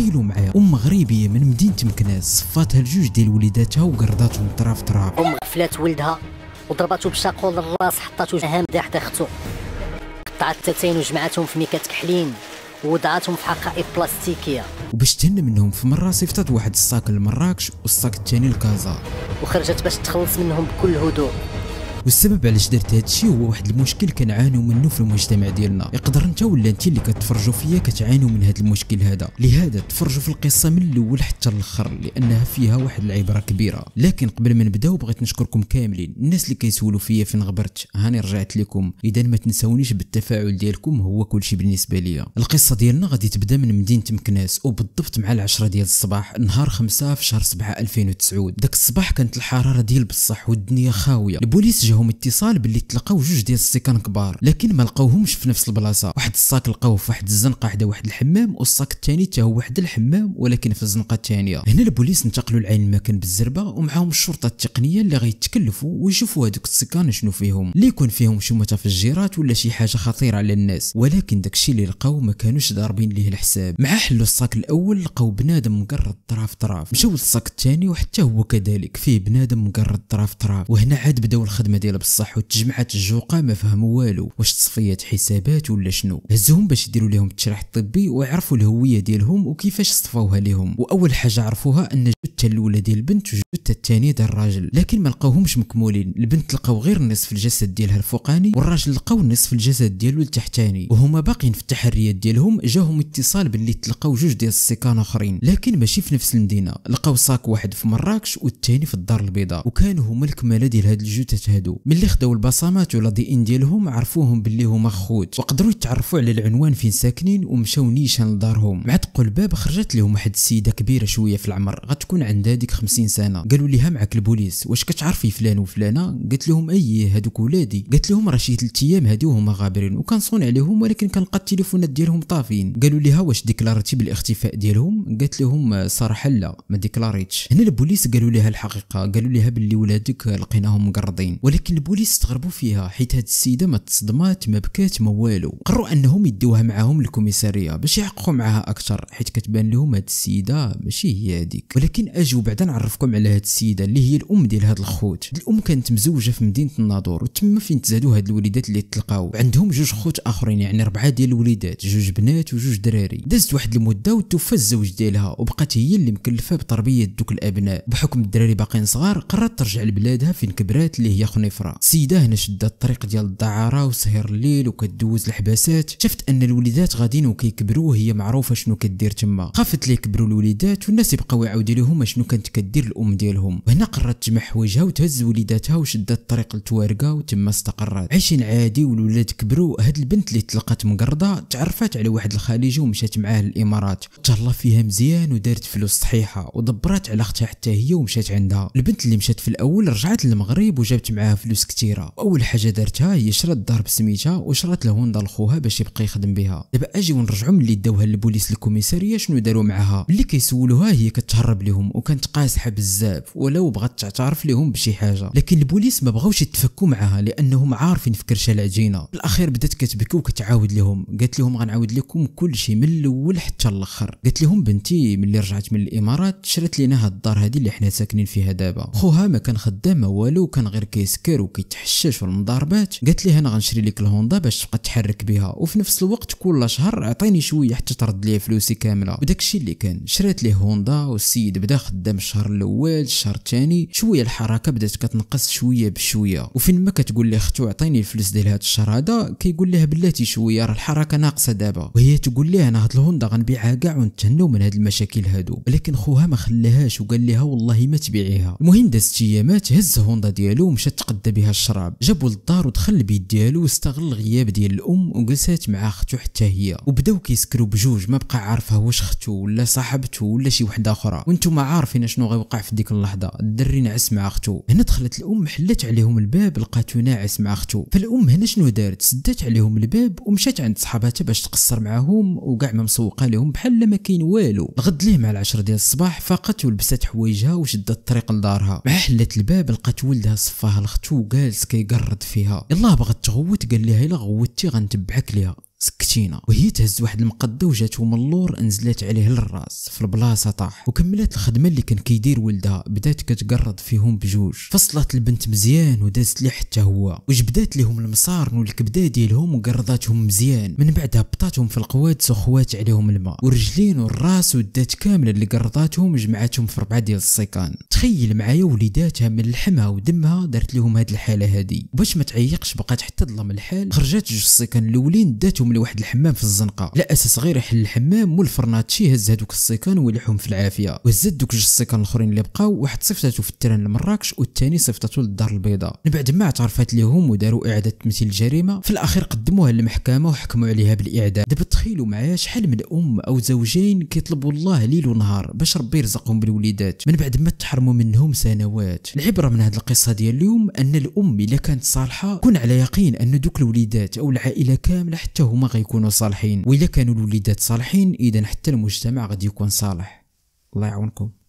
تخيلوا معايا ام مغربيه من مدينه مكناس صفاتها لجوج ديال وليداتها وقرضاتهم طراف طراف ام قفلات ولدها وضربته بشاقول الراس حطاته هامده حدا اختو قطعت التتين وجمعتهم في ميكات كحلين ووضعتهم في حقائب بلاستيكيه وباش تهنى منهم في مره صيفطات واحد الصاك لمراكش والصاك الثاني لكازا وخرجت باش تخلص منهم بكل هدوء والسبب علاش درت هادشي هو واحد المشكل كنعانيو منه في المجتمع ديالنا يقدر انت ولا انت اللي كتفرجوا فيا كتعانيو من هاد المشكل هذا لهذا تفرجوا في القصه من الاول حتى الاخر لانها فيها واحد العبره كبيره لكن قبل ما نبداو بغيت نشكركم كاملين الناس اللي كيسولوا فيا فين غبرت هاني رجعت لكم اذا ما تنساونيش بالتفاعل ديالكم هو كلشي بالنسبه ليا القصه ديالنا غادي تبدا من مدينه مكناس وبالضبط مع العشرة ديال الصباح نهار 5 في شهر 7 2009 داك الصباح كانت الحراره ديال بصح والدنيا خاويه البوليس جاهم اتصال باللي تلقاو جوج ديال السكان كبار لكن ما لقاوهمش في نفس البلاصه واحد الصاك لقاوه في واحد الزنقه حدا واحد الحمام والصاك الثاني حتى هو واحد الحمام ولكن في الزنقه الثانيه هنا البوليس انتقلوا لعين المكان بالزربه ومعاهم الشرطه التقنيه اللي غيتكلفوا ويشوفوا هذوك السكان شنو فيهم اللي يكون فيهم شي متفجرات ولا شي حاجه خطيره على الناس ولكن داكشي اللي لقاو ما كانوش ضاربين ليه الحساب مع حلو الصاك الاول لقاو بنادم مقرد طراف طراف مشاو للصاك الثاني وحتى هو كذلك فيه بنادم مقرد طراف طراف وهنا عاد بداو الخدمه ديال بصح وتجمعات الجوقه ما فهموا والو واش تصفيات حسابات ولا شنو هزوهم باش يديروا لهم التشريح الطبي ويعرفوا الهويه ديالهم وكيفاش صفوها لهم واول حاجه عرفوها ان الجثه الاولى ديال البنت والجثه الثانيه ديال الراجل لكن ما لقاوهمش مكمولين البنت لقاو غير نصف الجسد ديالها الفوقاني والراجل لقاو نصف الجسد ديالو التحتاني وهما باقيين في التحريات ديالهم جاهم اتصال باللي تلقاو جوج ديال السكان اخرين لكن ماشي في نفس المدينه لقاو صاك واحد في مراكش والثاني في الدار البيضاء وكانوا هما الكماله ديال هاد الجثث هادو خدو ملي خداو البصمات ولا دي ان ديالهم عرفوهم باللي هما خوت وقدروا يتعرفوا على العنوان فين ساكنين ومشاو نيشان لدارهم مع تقول الباب خرجت لهم واحد السيده كبيره شويه في العمر غتكون عندها ديك 50 سنه قالوا ليها معك البوليس واش كتعرفي فلان وفلانه قالت لهم اييه هذوك ولادي قالت لهم راه شي 3 ايام هادو هما غابرين وكنصون عليهم ولكن كنلقى التليفونات ديالهم طافين قالوا ليها واش ديكلارتي بالاختفاء ديالهم قالت لهم آه، صراحه لا ما ديكلاريتش هنا البوليس قالوا لها الحقيقه قالوا لها باللي ولادك لقيناهم مقرضين ولكن ولكن البوليس استغربوا فيها حيت هاد السيده ما تصدمات ما بكات ما والو قرروا انهم يديوها معاهم للكوميساريه باش يحققوا معاها اكثر حيت كتبان لهم هاد السيده ماشي هي هذيك ولكن اجوا بعدا نعرفكم على هاد السيده اللي هي الام ديال هاد الخوت الام كانت مزوجه في مدينه الناظور وتما فين تزادوا هاد الوليدات اللي تلقاو عندهم جوج خوت اخرين يعني اربعه ديال الوليدات جوج بنات وجوج دراري دازت واحد المده وتوفى الزوج ديالها وبقات هي اللي مكلفه بتربيه دوك الابناء بحكم الدراري باقيين صغار قررت ترجع لبلادها فين كبرات اللي هي الحفره السيده هنا شدات الطريق ديال الدعاره وسهر الليل وكدوز الحباسات شافت ان الوليدات غاديين وكيكبروا وهي معروفه شنو كدير تما خافت لي يكبروا الوليدات والناس يبقاو يعاودوا لهم شنو كانت كدير الام ديالهم وهنا قررت تجمع حوايجها وتهز وليداتها وشدات الطريق لتوارقه وتما استقرات عايشين عادي والولاد كبروا هاد البنت اللي تلقات مقرضه تعرفات على واحد الخليجي ومشات معاه للامارات تهلا فيها مزيان ودارت فلوس صحيحه ودبرات على اختها حتى هي ومشات عندها البنت اللي مشات في الاول رجعت للمغرب وجابت معاها فلوس كثيره أول حاجه دارتها هي شرات الدار بسميتها وشرات الهوندا لخوها باش يبقى يخدم بها دابا اجيو نرجعوا ملي داوها للبوليس الكوميساريه شنو داروا معاها ملي كيسولوها هي كتهرب لهم وكانت قاسحه بزاف ولو بغات تعترف لهم بشي حاجه لكن البوليس ما بغاوش يتفكوا معاها لانهم عارفين في كرشه العجينه الأخير بدات كتبكي وكتعاود لهم قالت لهم غنعاود لكم كل شيء من الاول حتى الاخر قالت لهم بنتي ملي رجعت من الامارات شرات لينا هاد الدار هادي اللي حنا ساكنين فيها دابا خوها ما كان خدامة والو كان غير كيسكر السكر وكيتحشش في المضاربات قالت لي انا غنشري لك الهوندا باش تبقى تحرك بها وفي نفس الوقت كل شهر عطيني شويه حتى ترد لي فلوسي كامله وداك الشيء اللي كان شرات لي هوندا والسيد بدا خدام الشهر الاول الشهر الثاني شويه الحركه بدات كتنقص شويه بشويه وفين ما كتقول لي اختو عطيني الفلوس ديال هذا الشهر هذا كيقول لها بلاتي شويه راه الحركه ناقصه دابا وهي تقول لي انا هاد الهوندا غنبيعها كاع ونتهناو من هاد المشاكل هادو ولكن خوها ما خلاهاش وقال لها والله ما تبيعيها المهم دازت ايامات هز هوندا ديالو ومشى تقدم غدا بها الشراب جابو للدار ودخل البيت ديالو واستغل الغياب ديال الام وجلسات مع اختو حتى هي وبداو كيسكروا بجوج ما بقى عارفه واش اختو ولا صاحبته ولا شي وحده اخرى وانتم عارفين شنو غيوقع في ديك اللحظه الدري نعس مع اختو هنا دخلت الام حلت عليهم الباب لقاتو ناعس مع اختو فالام هنا شنو دارت سدات عليهم الباب ومشات عند صحاباتها باش تقصر معاهم وكاع ما مسوقه لهم بحال ما كاين والو غد ليه مع العشرة ديال الصباح فاقت ولبست حوايجها وشدت الطريق لدارها مع حلت الباب لقات ولدها صفاها لختو وجالس كيقرد فيها يلاه بغات تغوت قال لها الا غوتي غنتبعك ليها الكتينه وهي تهز واحد المقده وجاتو من اللور نزلات عليه للراس في البلاصه طاح وكملت الخدمه اللي كان كيدير ولدها بدات كتقرض فيهم بجوج فصلت البنت مزيان ودازت ليه حتى هو وجبدات لهم المصارن والكبده ديالهم وقرضاتهم مزيان من بعدها بطاتهم في القوادس وخوات عليهم الماء ورجلين والراس ودات كامله اللي قرضاتهم وجمعاتهم في ربعه ديال السيكان تخيل معايا وليداتها من لحمها ودمها دارت لهم هاد الحاله هادي باش ما تعيقش بقات حتى ظلم الحال خرجات جوج السيكان الاولين داتهم لواحد الحمام في الزنقه لا اساس غير يحل الحمام والفرناتشي هز هذوك السيكان ويلحهم في العافيه وهزت دوك جوج السيكان الاخرين اللي بقاو واحد صيفطاتو في التران لمراكش والثاني صيفطاتو للدار البيضاء من بعد ما اعترفت ليهم وداروا اعاده تمثيل الجريمه في الاخير قدموها للمحكمه وحكموا عليها بالاعدام دابا تخيلوا معايا شحال من ام او زوجين كيطلبوا الله ليل ونهار باش ربي يرزقهم بالوليدات من بعد ما تحرموا منهم سنوات العبره من هذه القصه ديال اليوم ان الام الا كانت صالحه كون على يقين ان دوك الوليدات او العائله كامله حتى هما غيكونوا يكونوا صالحين واذا كانوا الوليدات صالحين اذا حتى المجتمع غادي يكون صالح الله يعاونكم